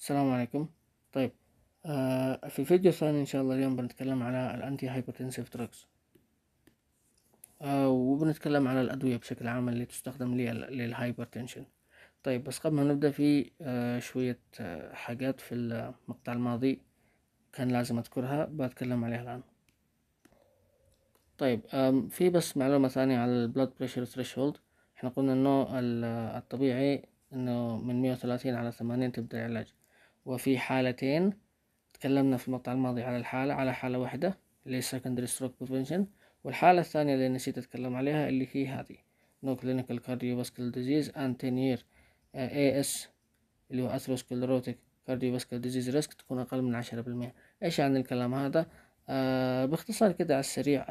السلام عليكم طيب آه في الفيديو الثاني ان شاء الله اليوم بنتكلم على الانتي هايبرتنسيف دراجز آه وبنتكلم على الادويه بشكل عام اللي تستخدم للهايبرتنشن طيب بس قبل ما نبدا في آه شويه آه حاجات في المقطع الماضي كان لازم اذكرها بتكلم عليها الان طيب آه في بس معلومه ثانيه على البلاد بريشر ثريشولد احنا قلنا انه الطبيعي انه من 130 وثلاثين على ثمانين تبدا العلاج وفي حالتين تكلمنا في المقطع الماضي على الحالة على حالة واحدة اللي هي secondary stroke prevention والحالة الثانية اللي نسيت أتكلم عليها اللي هي هذه no clinical cardiovascular disease and 10 year آه، AS اللي هو atherosclerotic cardiovascular disease risk تكون أقل من عشرة بالمية إيش عن يعني الكلام هذا آه باختصار كده على السريع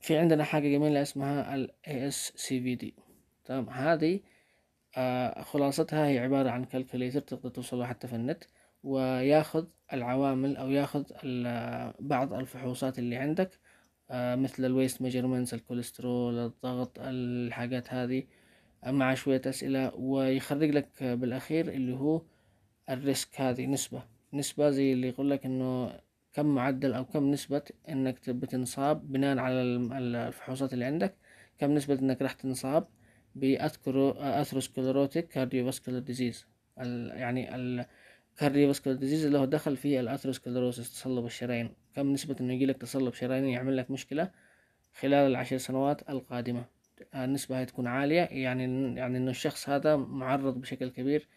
في عندنا حاجة جميلة اسمها ال ASCVD تمام هذه آه، خلاصتها هي عبارة عن كالكوليتر تقدر توصله حتى في النت وياخذ العوامل أو ياخذ آه، بعض الفحوصات اللي عندك آه، مثل الويست ميجرمنتس الكوليسترول الضغط الحاجات هذه مع شوية أسئلة ويخرج لك بالأخير اللي هو الريسك هذه نسبة نسبة زي اللي يقول لك إنه كم معدل أو كم نسبة إنك بتنصاب بناء على الفحوصات اللي عندك كم نسبة إنك راح تنصاب بأثروسكلروتيك كارديوفاسكولار ديزيز يعني الكارديوفاسكولار ديزيز اللي هو دخل في الأثروسكلروسيس تصلب الشرايين كم نسبة إنه يجيلك تصلب شرايين يعمل لك مشكلة خلال العشر سنوات القادمة النسبة تكون عالية يعني يعني إنه الشخص هذا معرض بشكل كبير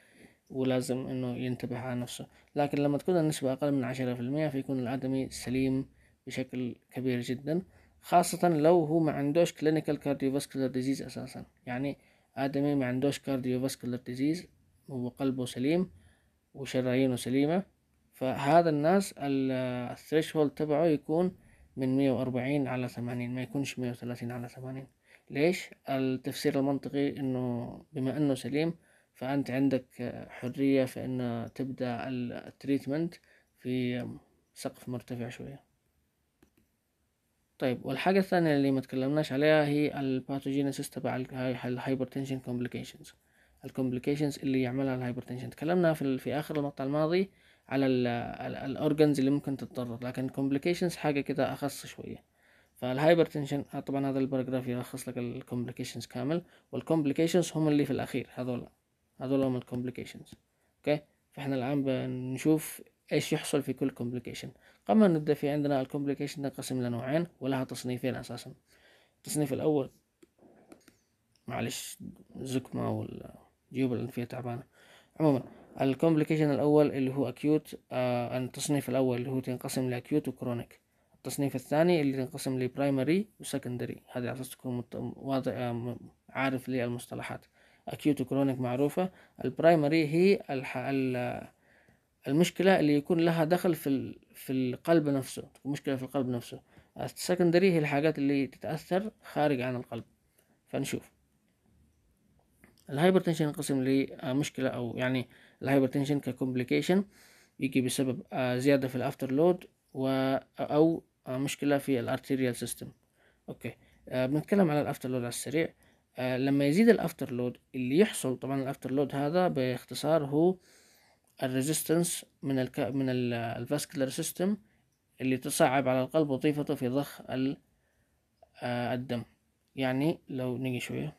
ولازم إنه ينتبه على نفسه لكن لما تكون النسبة أقل من عشرة في المية فيكون الآدمي سليم بشكل كبير جدا خاصة لو هو ما عندوش كلينيكال كارديوفاسكولار ديزيز أساسا يعني آدمي ما عندوش كارديوفاسكولار ديزيز هو قلبه سليم وشرايينه سليمة فهذا الناس الثريشولد تبعه يكون من مية وأربعين على ثمانين ما يكونش مية وثلاثين على ثمانين ليش التفسير المنطقي إنه بما إنه سليم فأنت عندك حرية في أن تبدأ التريتمنت في سقف مرتفع شوية طيب والحاجة الثانية اللي ما تكلمناش عليها هي الباثوجينيسيس تبع الهايبرتنشن كومبليكيشنز الكومبليكيشنز اللي يعملها الهايبرتنشن تكلمنا في, في اخر المقطع الماضي على الاورجنز اللي ممكن تتضرر لكن كومبليكيشنز حاجة كده اخص شوية فالهايبرتنشن آه، طبعا هذا الباراجراف يلخص لك الكومبليكيشنز كامل والكومبليكيشنز هم اللي في الاخير هذول هذول هم الكومبليكيشنز اوكي فاحنا الان بنشوف ايش يحصل في كل كومبليكيشن قبل ما نبدا في عندنا الكومبليكيشن تنقسم الى نوعين ولها تصنيفين اساسا التصنيف الاول معلش زكمة والجيوب فيها تعبانة عموما الكومبليكيشن الاول اللي هو اكيوت آه التصنيف الاول اللي هو تنقسم لاكيوت وكرونيك التصنيف الثاني اللي تنقسم لبرايمري وسكندري هذا على اساس تكون واضح آه، عارف للمصطلحات اكيوت وكرونيك معروفة البرايمري هي الح... ال... المشكلة اللي يكون لها دخل في في القلب نفسه مشكلة في القلب نفسه السكندري هي الحاجات اللي تتأثر خارج عن القلب فنشوف الهايبرتنشن ينقسم لمشكلة أو يعني الهايبرتنشن ككومبليكيشن يجي بسبب آه، زيادة في الأفتر لود و أو آه، مشكلة في الأرتيريال سيستم أوكي آه، بنتكلم على الأفتر لود على السريع لما يزيد الأفتر لود اللي يحصل طبعا الأفتر لود هذا باختصار هو الريزيستنس من الك... من الفاسكولار سيستم اللي تصعب على القلب وظيفته في ضخ ال... آه، الدم يعني لو نيجي شوية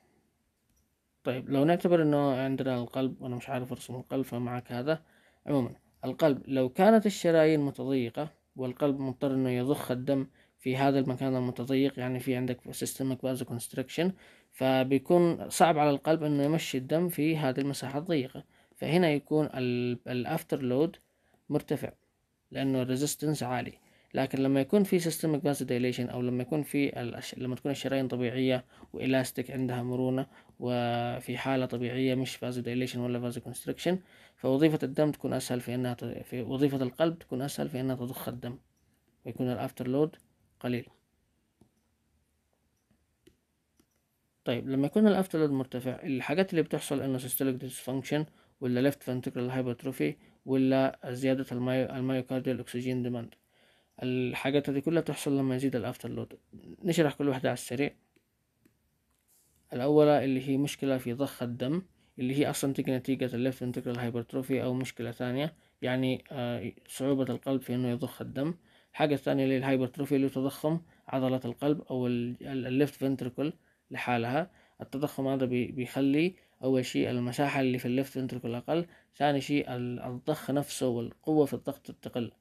طيب لو نعتبر انه عندنا القلب وانا مش عارف ارسم القلب فمعك هذا عموما القلب لو كانت الشرايين متضيقة والقلب مضطر انه يضخ الدم في هذا المكان المتضيق يعني في عندك سيستمك بازو كونستركشن فبيكون صعب على القلب انه يمشي الدم في هذه المساحة الضيقة فهنا يكون الافتر لود مرتفع لانه الريزستنس عالي لكن لما يكون في سيستمك باس ديليشن او لما يكون في الأش... لما تكون الشرايين طبيعيه والاستيك عندها مرونه وفي حاله طبيعيه مش فاز ديليشن ولا فاز كونستركشن فوظيفه الدم تكون اسهل في انها ت... في وظيفه القلب تكون اسهل في انها تضخ الدم ويكون الافتر لود قليل طيب لما يكون الافتر لود مرتفع الحاجات اللي بتحصل انه سيستوليك فانكشن ولا left ventricular hypertrophy ولا زيادة المايوكارديال اكسجين ديماند الحاجات دي كلها بتحصل لما يزيد الافتر لود نشرح كل واحدة على السريع الأولى اللي هي مشكلة في ضخ الدم اللي هي أصلا تيجي نتيجة left ventricular hypertrophy أو مشكلة تانية يعني آه، صعوبة القلب في إنه يضخ الدم الحاجة الثانية اللي هي الهايبرتروفي اللي تضخم عضلات القلب أو الليفت فنتريكل لحالها التضخم هذا بيخلي أول شيء المساحة اللي في اللفت فنتركل أقل ثاني شيء الضخ نفسه والقوة في الضغط تقل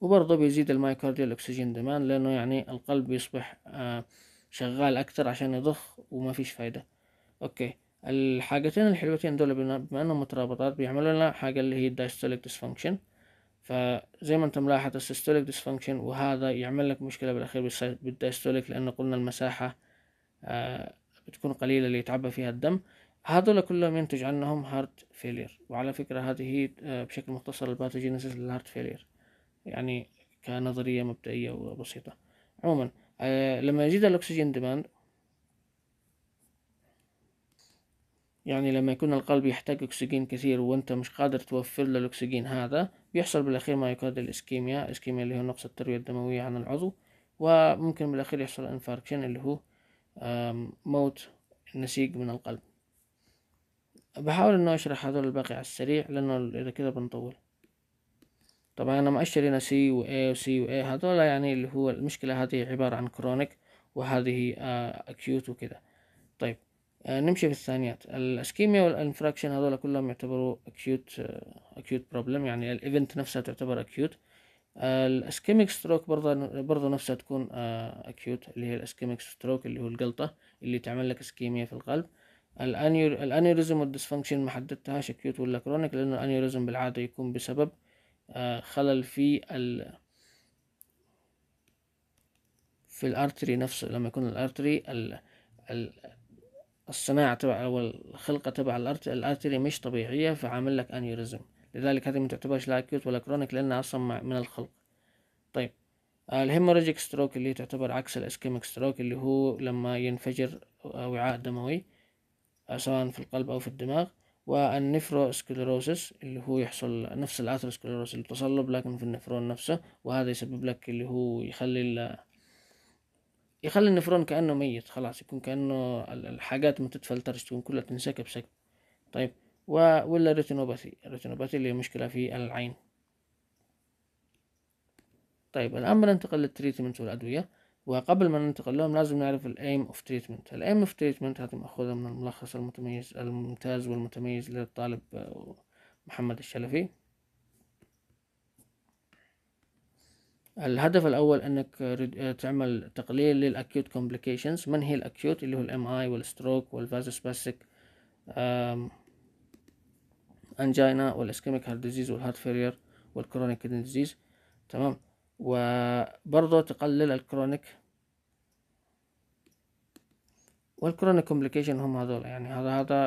وبرضه بيزيد المايكارديال أكسجين دمان لأنه يعني القلب بيصبح آه، شغال أكتر عشان يضخ وما فيش فايدة أوكي الحاجتين الحلوتين دول بما انهم مترابطات بيعملوا لنا حاجة اللي هي الدايستوليك ديسفانكشن فزي ما انت ملاحظ السيستوليك ديسفانكشن وهذا يعمل لك مشكلة بالاخير بالدايستوليك لأنه قلنا المساحة آه، بتكون قليلة اللي يتعبى فيها الدم هذول كلهم ينتج عنهم هارت فيلير وعلى فكرة هذه هي آه، بشكل مختصر الباثوجينيسيس للهارت فيلير يعني كنظرية مبدئية وبسيطة عموما آه، لما يزيد الأكسجين ديماند يعني لما يكون القلب يحتاج أكسجين كثير وأنت مش قادر توفر له الأكسجين هذا بيحصل بالأخير ما يقال الإسكيميا الإسكيميا اللي هو نقص التروية الدموية عن العضو وممكن بالأخير يحصل انفاركشن اللي هو موت نسيج من القلب بحاول انه اشرح هذول الباقي على السريع لانه اذا كده بنطول طبعا انا مؤشر هنا سي و اي و سي و اي هذول يعني اللي هو المشكلة هذه عبارة عن كرونيك وهذه اكيوت آه، وكده طيب آه، نمشي في الثانيات الاسكيميا والانفراكشن هذول كلهم يعتبروا اكيوت اكيوت بروبلم يعني الايفنت نفسها تعتبر اكيوت الاسكيميك ستروك برضه برضه نفسها تكون اكيوت آه، اللي هي الاسكيميك ستروك اللي هو الجلطه اللي تعمل لك اسكيميا في القلب الانيوريزم والديسفانكشن ما حددتهاش اكيوت ولا كرونيك لان الانيوريزم بالعاده يكون بسبب آه، خلل في ال في الارتري نفسه لما يكون الارتري ال... ال... الصناعه تبع او الخلقه تبع الارتري مش طبيعيه فعامل لك انيوريزم لذلك هذه ما تعتبرش لا أكيوت ولا كرونيك لأنها أصلا من الخلق طيب الهيموراجيك ستروك اللي تعتبر عكس الاسكيميك ستروك اللي هو لما ينفجر وعاء دموي آه، سواء في القلب أو في الدماغ والنفروسكليروسس اللي هو يحصل نفس الأثروسكليروسيس التصلب لكن في النفرون نفسه وهذا يسبب لك اللي هو يخلي ال يخلي النفرون كأنه ميت خلاص يكون كأنه الحاجات ما تتفلترش تكون كلها تنسكب سكب طيب ولا الريتينوباثي الريتينوباثي اللي هي مشكلة في العين طيب الآن بننتقل للتريتمنت والأدوية وقبل ما ننتقل لهم لازم نعرف الايم اوف تريتمنت الايم اوف تريتمنت هذه مأخوذة من الملخص المتميز الممتاز والمتميز للطالب آه، محمد الشلفي الهدف الاول انك آه، تعمل تقليل للاكيوت كومبليكيشنز من هي الاكيوت اللي هو الام اي والستروك والفازوسباسيك الانجينا والاسكيميك هارت ديزيز والهارت فيرير والكرونيك كدني ديزيز تمام وبرضه تقلل الكرونيك والكرونيك كومبليكيشن هم هذول يعني هذا هذا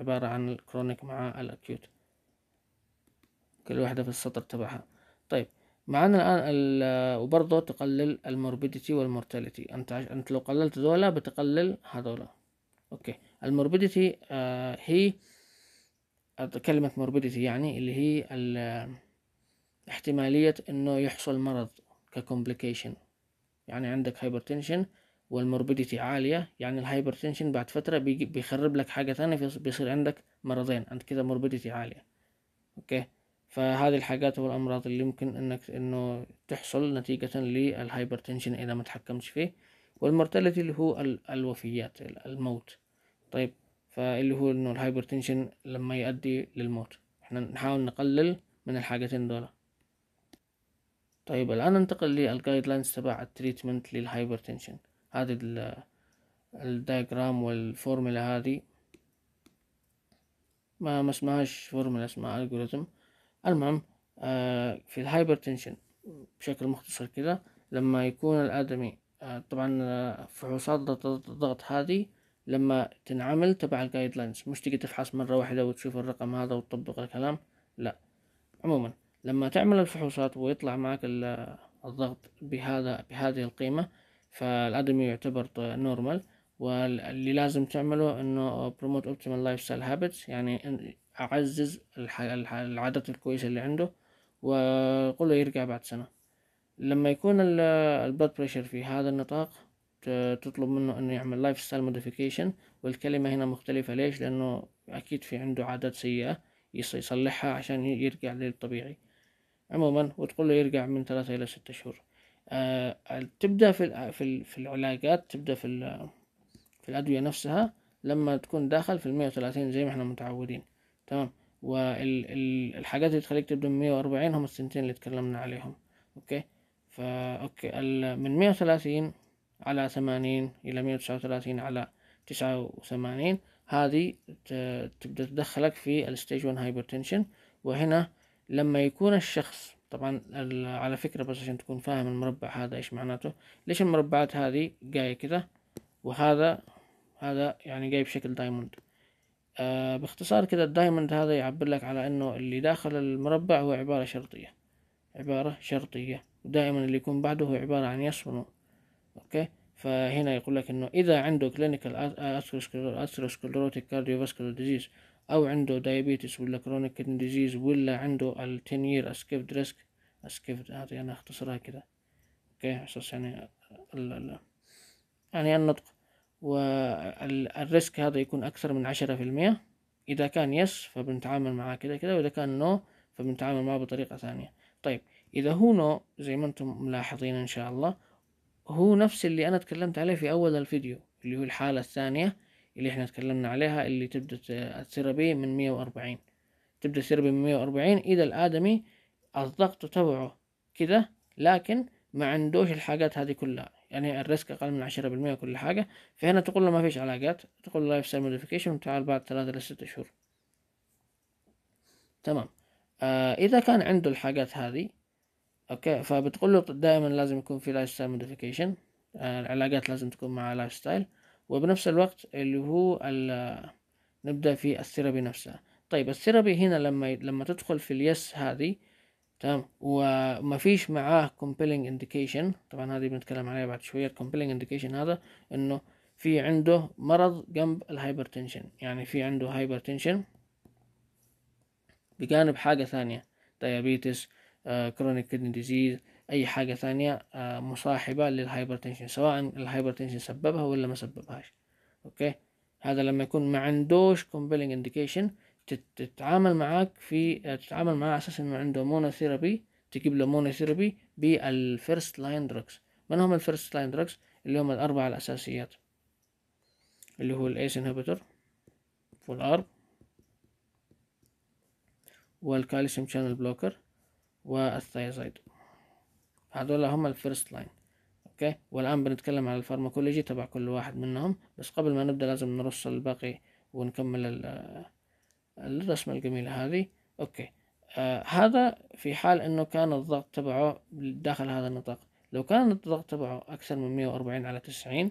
عبارة عن الكرونيك مع الأكيوت كل واحدة في السطر تبعها طيب معنا الآن وبرضه تقلل الموربيديتي والمورتاليتي أنت أنت لو قللت ذولا بتقلل هذولا أوكي الموربيديتي آه هي كلمة موربيديتي يعني اللي هي احتمالية انه يحصل مرض ككومبليكيشن يعني عندك هايبرتنشن والموربيديتي عالية يعني الهايبرتنشن بعد فترة بيخرب لك حاجة تانية بيصير عندك مرضين عند كده موربيديتي عالية اوكي فهذه الحاجات والامراض اللي يمكن انك انه تحصل نتيجة للهايبرتنشن اذا ما تحكمش فيه والمرتلتي اللي هو الوفيات الموت طيب فاللي هو انه الهايبرتنشن لما يؤدي للموت احنا نحاول نقلل من الحاجتين دول طيب الان ننتقل للجايد لاينز تبع التريتمنت للهايبرتنشن هذه الدايجرام والفورمولا هذه ما ما اسمهاش فورمولا اسمها الجوريزم المهم آه في الهايبرتنشن بشكل مختصر كده لما يكون الادمي آه طبعا آه، فحوصات الضغط هذه لما تنعمل تبع الجايد لاينز مش تيجي تفحص مرة واحدة وتشوف الرقم هذا وتطبق الكلام لا عموما لما تعمل الفحوصات ويطلع معك الضغط بهذا بهذه القيمة فالادمي يعتبر نورمال واللي لازم تعمله انه بروموت اوبتيمال لايف ستايل هابتس يعني اعزز العادات الكويسة اللي عنده وقوله يرجع بعد سنة لما يكون البلد بريشر في هذا النطاق تطلب منه انه يعمل لايف ستايل موديفيكيشن والكلمة هنا مختلفة ليش لانه اكيد في عنده عادات سيئة يصلحها عشان يرجع للطبيعي عموما وتقول له يرجع من ثلاثة الى ستة شهور آه تبدأ في, في, العلاجات تبدأ في, في الادوية نفسها لما تكون داخل في المية وثلاثين زي ما احنا متعودين تمام والحاجات اللي تخليك تبدأ من مية وأربعين هم السنتين اللي تكلمنا عليهم اوكي فا اوكي من مية وثلاثين على ثمانين إلى مية وتسعة وثلاثين على تسعة وثمانين هذه تبدأ تدخلك في الستيج 1 هايبرتنشن وهنا لما يكون الشخص طبعا على فكرة بس عشان تكون فاهم المربع هذا إيش معناته ليش المربعات هذه جاية كذا وهذا هذا يعني جاي بشكل دايموند آه باختصار كذا الدايموند هذا يعبر لك على انه اللي داخل المربع هو عبارة شرطية عبارة شرطية ودائما اللي يكون بعده هو عبارة عن يس ونو اوكي فهنا يقول لك انه اذا عنده كلينيكال كارديو فاسكولار ديزيز او عنده دايابيتس ولا كرونيك كيدني ديزيز ولا عنده يير اسكيب ريسك اسكيب هذه انا اختصرها كده اوكي اساس يعني ال ال يعني النطق والريسك هذا يكون اكثر من عشرة في المية اذا كان يس فبنتعامل معاه كده كده واذا كان نو فبنتعامل معاه بطريقة ثانية طيب اذا هو نو زي ما انتم ملاحظين ان شاء الله هو نفس اللي انا اتكلمت عليه في اول الفيديو اللي هو الحالة الثانية اللي احنا اتكلمنا عليها اللي تبدأ الثيرابي من مية وأربعين تبدأ الثيرابي من مية وأربعين إذا الآدمي الضغط تبعه كده لكن ما عندوش الحاجات هذه كلها يعني الريسك أقل من عشرة بالمية كل حاجة فهنا تقول له ما فيش علاقات تقول له لايف ستايل موديفيكيشن تعال بعد ثلاثة لستة شهور تمام آه إذا كان عنده الحاجات هذه اوكي فبتقول له دائما لازم يكون في لايف ستايل موديفيكيشن العلاقات لازم تكون مع لايف ستايل وبنفس الوقت اللي هو نبدا في الثيرابي نفسها طيب الثيرابي هنا لما لما تدخل في اليس هذه تمام وما فيش معاه كومبيلينج انديكيشن طبعا هذه بنتكلم عليها بعد شوية الكومبيلينج انديكيشن هذا انه في عنده مرض جنب الهايبرتنشن يعني في عنده هايبرتنشن بجانب حاجة ثانية ديابيتس كرونيك كيدني ديزيز اي حاجه ثانيه آه، مصاحبه للهايبرتنشن سواء الهايبرتنشن سببها ولا ما سببهاش اوكي هذا لما يكون ما عندوش compelling انديكيشن تتعامل معاك في آه، تتعامل معاه على اساس انه عنده مونوثيرابي تجيب له مونوثيرابي بالفيرست لاين دراجز من هم الفيرست لاين دراجز اللي هم الاربعه الاساسيات اللي هو الايس انهبيتور والارب والكالسيوم شانل بلوكر والثيازيد هذول هم الفيرست لاين اوكي والان بنتكلم على الفارماكولوجي تبع كل واحد منهم بس قبل ما نبدا لازم نرص الباقي ونكمل الرسمة الجميلة هذه اوكي آه هذا في حال انه كان الضغط تبعه داخل هذا النطاق لو كان الضغط تبعه اكثر من مية واربعين على تسعين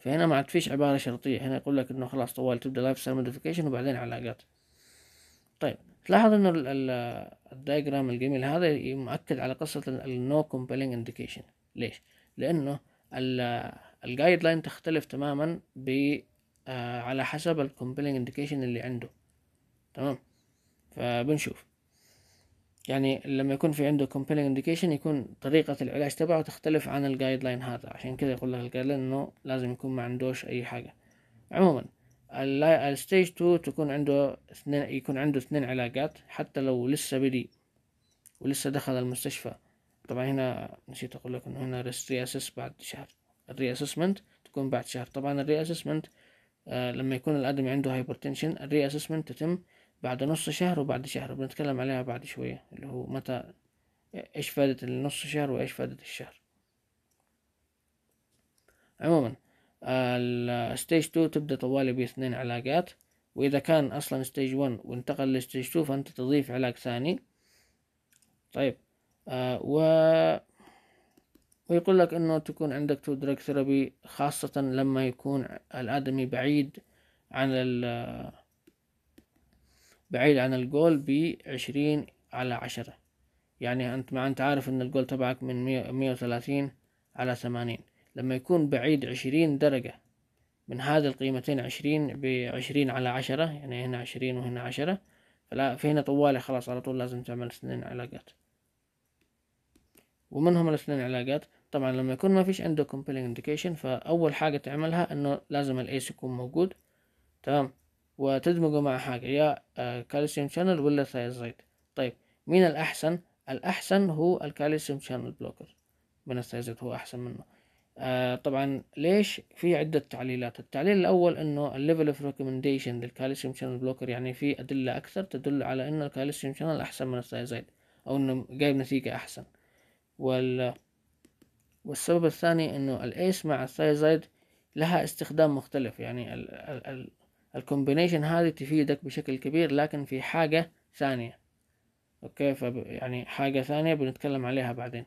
فهنا ما عاد فيش عبارة شرطية هنا يقول لك انه خلاص طوال تبدا لايف ستايل موديفيكيشن وبعدين علاقات طيب تلاحظ انه الدايجرام الجميل هذا مؤكد على قصة النو كومبيلينج انديكيشن ليش؟ لانه الجايد لاين تختلف تماما ب آه، على حسب الكومبيلينج انديكيشن اللي عنده تمام فبنشوف يعني لما يكون في عنده compelling indication يكون طريقة العلاج تبعه تختلف عن الجايد لاين هذا عشان كذا يقول لك الجايد لاين انه لازم يكون ما عندوش اي حاجة عموما الستيج 2 تكون عنده اثنين يكون عنده اثنين علاجات حتى لو لسه بدي ولسه دخل المستشفى طبعا هنا نسيت اقول لك انه هنا رياسس بعد شهر الرياسسمنت تكون بعد شهر طبعا الرياسسمنت آه لما يكون الادمي عنده هايبرتنشن الرياسسمنت تتم بعد نص شهر وبعد شهر بنتكلم عليها بعد شوية اللي هو متى ايش فادت النص شهر وايش فادت الشهر عموما الستيج 2 تبدأ طوالي باثنين علاقات وإذا كان أصلا ستيج 1 وانتقل لستيج 2 فأنت تضيف علاج ثاني طيب آه و ويقول لك انه تكون عندك تو دراج ثيرابي خاصة لما يكون الادمي بعيد عن ال بعيد عن الجول بعشرين على عشرة يعني انت ما انت عارف ان الجول تبعك من مية وثلاثين على ثمانين لما يكون بعيد عشرين درجة من هذه القيمتين عشرين بعشرين على عشرة يعني هنا عشرين وهنا عشرة فلا فهنا طوالي خلاص على طول لازم تعمل اثنين علاقات ومنهم الاثنين علاقات طبعا لما يكون ما فيش عنده compelling indication فأول حاجة تعملها إنه لازم الايس يكون موجود تمام وتدمجه مع حاجة يا كالسيوم آه، شانل ولا ثايزايد طيب مين الأحسن؟ الأحسن هو الكالسيوم شانل بلوكر من الثايزايد هو أحسن منه آه، طبعا ليش في عدة تعليلات التعليل الأول أنه الليفل اوف ريكومنديشن للكالسيوم شانل بلوكر يعني في أدلة أكثر تدل على أن الكالسيوم شانل أحسن من الثايزايد أو أنه جايب نتيجة أحسن وال والسبب الثاني أنه الأيس مع الثايزايد لها استخدام مختلف يعني ال... ال... ال... الكومبينيشن هذه تفيدك بشكل كبير لكن في حاجة ثانية أوكي يعني حاجة ثانية بنتكلم عليها بعدين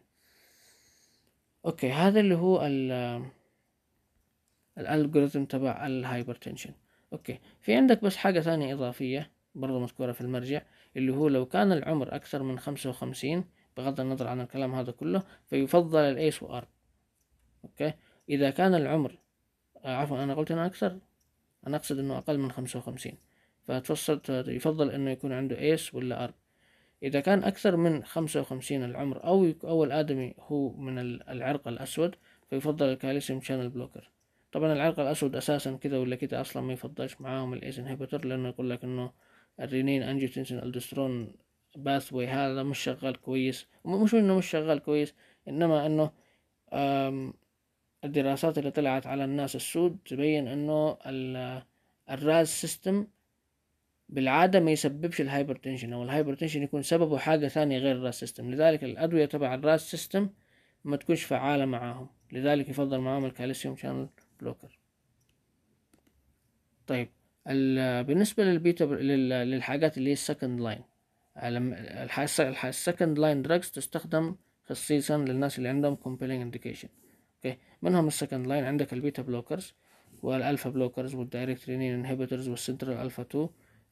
اوكي هذا اللي هو الالجوريثم تبع الهايبرتنشن اوكي في عندك بس حاجة ثانية اضافية برضو مذكورة في المرجع اللي هو لو كان العمر اكثر من خمسة وخمسين بغض النظر عن الكلام هذا كله فيفضل الايس وار اوكي اذا كان العمر آه، عفوا انا قلت انا اكثر انا اقصد انه اقل من خمسة وخمسين فتفصل يفضل انه يكون عنده ايس ولا ار إذا كان أكثر من خمسة وخمسين العمر أو أو الآدمي هو من العرق الأسود فيفضل الكالسيوم شانل بلوكر طبعا العرق الأسود أساسا كده ولا كده أصلا ما يفضلش معاهم الإيس انهبيتر لأنه يقول لك إنه الرينين أنجيوتنسين الدسترون باثوي هذا مش شغال كويس مش إنه مش شغال كويس إنما إنه الدراسات اللي طلعت على الناس السود تبين إنه الراز سيستم بالعادة ما يسببش الهايبرتنشن أو الهايبرتنشن يكون سببه حاجة ثانية غير الراس سيستم لذلك الأدوية تبع الراس سيستم ما تكونش فعالة معاهم لذلك يفضل معاهم الكالسيوم شانل بلوكر طيب بالنسبة للبيتا للحاجات اللي هي السكند لاين السكند لاين دراجز تستخدم خصيصا للناس اللي عندهم كومبيلينج اندكيشن اوكي منهم السكند لاين عندك البيتا بلوكرز والالفا بلوكرز والدايركت رينين انهبيتورز والسنترال الفا 2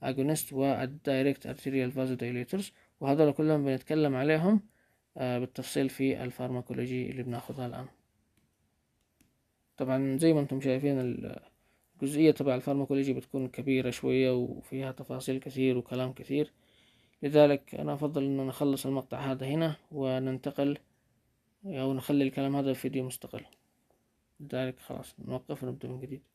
agonist والdirect arterial vasodilators وهذول كلهم بنتكلم عليهم آه، بالتفصيل في الفارماكولوجي اللي بناخذها الآن طبعا زي ما انتم شايفين الجزئية تبع الفارماكولوجي بتكون كبيرة شوية وفيها تفاصيل كثير وكلام كثير لذلك أنا أفضل أن نخلص المقطع هذا هنا وننتقل أو نخلي الكلام هذا في فيديو مستقل لذلك خلاص نوقف ونبدأ من جديد